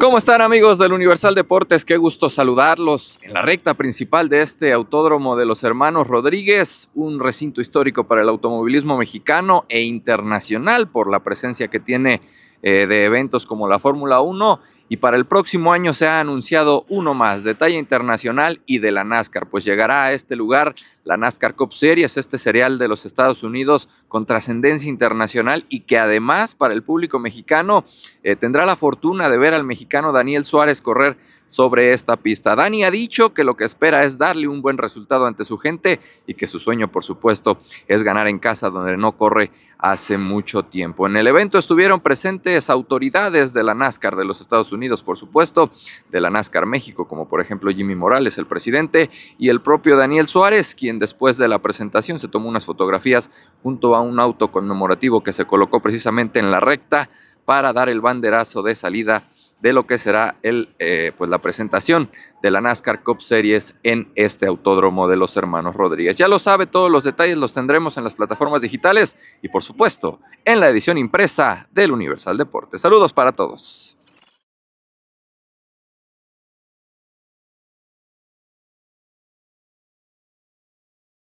¿Cómo están amigos del Universal Deportes? Qué gusto saludarlos en la recta principal de este autódromo de los hermanos Rodríguez, un recinto histórico para el automovilismo mexicano e internacional por la presencia que tiene eh, de eventos como la Fórmula 1 y para el próximo año se ha anunciado uno más de talla internacional y de la NASCAR, pues llegará a este lugar la NASCAR Cup Series, este serial de los Estados Unidos con trascendencia internacional y que además para el público mexicano eh, tendrá la fortuna de ver al mexicano Daniel Suárez correr sobre esta pista. Dani ha dicho que lo que espera es darle un buen resultado ante su gente y que su sueño, por supuesto, es ganar en casa donde no corre hace mucho tiempo. En el evento estuvieron presentes autoridades de la NASCAR de los Estados Unidos, por supuesto, de la NASCAR México, como por ejemplo Jimmy Morales, el presidente, y el propio Daniel Suárez, quien después de la presentación se tomó unas fotografías junto a un auto conmemorativo que se colocó precisamente en la recta para dar el banderazo de salida de lo que será el, eh, pues la presentación de la NASCAR Cup Series en este autódromo de los hermanos Rodríguez. Ya lo sabe, todos los detalles los tendremos en las plataformas digitales y por supuesto en la edición impresa del Universal Deportes. Saludos para todos.